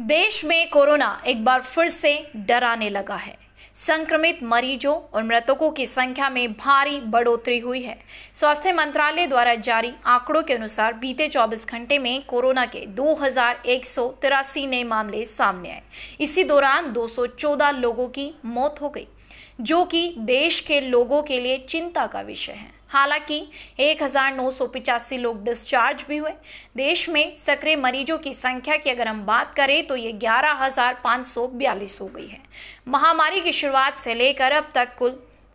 देश में कोरोना एक बार फिर से डराने लगा है संक्रमित मरीजों और मृतकों की संख्या में भारी बढ़ोतरी हुई है स्वास्थ्य मंत्रालय द्वारा जारी आंकड़ों के अनुसार बीते 24 घंटे में कोरोना के दो नए मामले सामने आए इसी दौरान 214 लोगों की मौत हो गई जो कि देश के लोगों के लिए चिंता का विषय है हालांकि एक लोग डिस्चार्ज भी हुए देश में सक्रिय मरीजों की संख्या की अगर हम बात करें तो ये 11,542 हो गई है महामारी की शुरुआत से लेकर अब तक कुल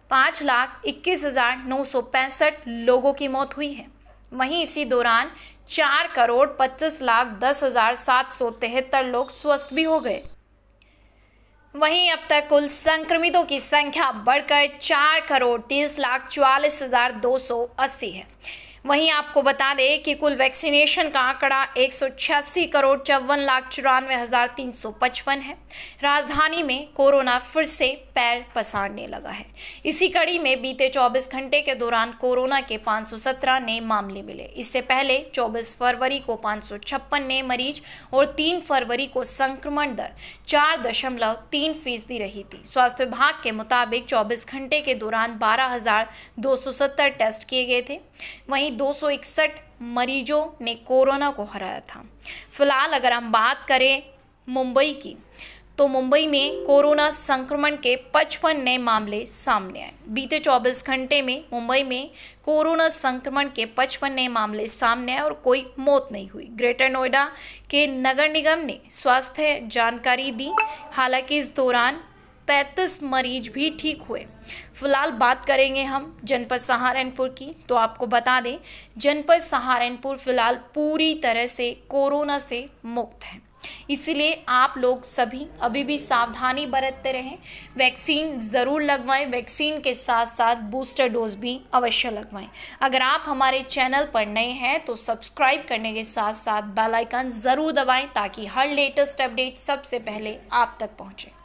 पाँच लाख इक्कीस हज़ार नौ सौ पैंसठ लोगों की मौत हुई है वहीं इसी दौरान चार करोड़ पच्चीस लाख दस हज़ार सात सौ तिहत्तर लोग स्वस्थ भी हो गए वहीं अब तक कुल संक्रमितों की संख्या बढ़कर चार करोड़ तीस लाख चौवालीस हजार दो सौ अस्सी है वहीं आपको बता दें कि कुल वैक्सीनेशन का आंकड़ा एक करोड़ चौवन लाख चौरानवे हज़ार तीन सौ पचपन है राजधानी में कोरोना फिर से पैर पसारने लगा है इसी कड़ी में बीते 24 घंटे के दौरान कोरोना के 517 नए मामले मिले इससे पहले 24 फरवरी को पाँच नए मरीज और 3 फरवरी को संक्रमण दर चार दशमलव तीन फीसदी रही थी स्वास्थ्य विभाग के मुताबिक चौबीस घंटे के दौरान बारह टेस्ट किए गए थे वहीं दो मरीजों ने कोरोना को हराया था फिलहाल अगर हम बात करें मुंबई की तो मुंबई में कोरोना संक्रमण के 55 नए मामले सामने आए बीते 24 घंटे में मुंबई में कोरोना संक्रमण के 55 नए मामले सामने आए और कोई मौत नहीं हुई ग्रेटर नोएडा के नगर निगम ने स्वास्थ्य जानकारी दी हालांकि इस दौरान पैंतीस मरीज भी ठीक हुए फिलहाल बात करेंगे हम जनपद सहारनपुर की तो आपको बता दें जनपद सहारनपुर फिलहाल पूरी तरह से कोरोना से मुक्त है इसलिए आप लोग सभी अभी भी सावधानी बरतते रहें वैक्सीन ज़रूर लगवाएं वैक्सीन के साथ साथ बूस्टर डोज भी अवश्य लगवाएं अगर आप हमारे चैनल पर नए हैं तो सब्सक्राइब करने के साथ साथ बेल आइकन ज़रूर दबाएं ताकि हर लेटेस्ट अपडेट सबसे पहले आप तक पहुंचे